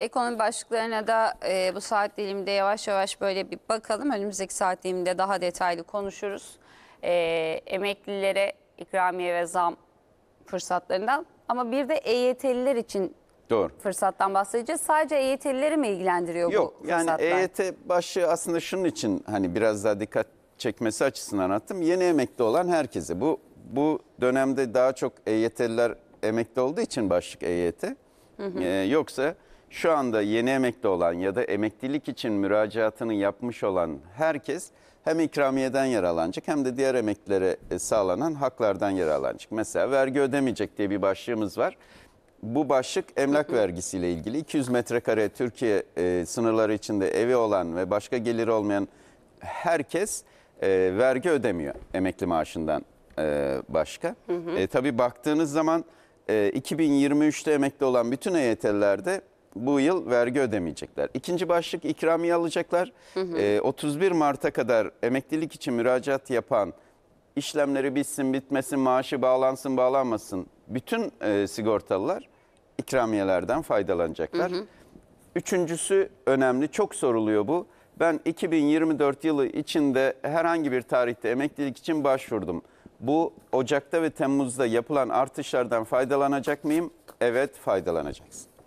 Ekonomi başlıklarına da e, bu saat dilimde yavaş yavaş böyle bir bakalım. Önümüzdeki saat dilimde daha detaylı konuşuruz. E, emeklilere ikramiye ve zam fırsatlarından ama bir de EYT'liler için Doğru. fırsattan bahsedeceğiz. Sadece EYT'lileri mi ilgilendiriyor Yok, bu fırsatlar? Yok yani EYT başlığı aslında şunun için hani biraz daha dikkat çekmesi açısından attım. Yeni emekli olan herkese bu bu dönemde daha çok EYT'liler emekli olduğu için başlık EYT. Hı hı. Ee, yoksa şu anda yeni emekli olan ya da emeklilik için müracaatını yapmış olan herkes hem ikramiyeden yararlanacak hem de diğer emeklilere e, sağlanan haklardan yararlanacak. Mesela vergi ödemeyecek diye bir başlığımız var. Bu başlık emlak vergisiyle ilgili 200 metrekare Türkiye e, sınırları içinde evi olan ve başka geliri olmayan herkes e, vergi ödemiyor emekli maaşından başka. Hı E, tabii baktığınız zaman 2023'te emekli olan bütün EYT'lilerde bu yıl vergi ödemeyecekler. İkinci başlık ikramiye alacaklar. Hı hı. E, ee, 31 Mart'a kadar emeklilik için müracaat yapan işlemleri bitsin bitmesin maaşı bağlansın bağlanmasın bütün e, sigortalılar ikramiyelerden faydalanacaklar. Hı hı. Üçüncüsü önemli çok soruluyor bu. Ben 2024 yılı içinde herhangi bir tarihte emeklilik için başvurdum. Bu Ocak'ta ve Temmuz'da yapılan artışlardan faydalanacak mıyım? Evet faydalanacaksın.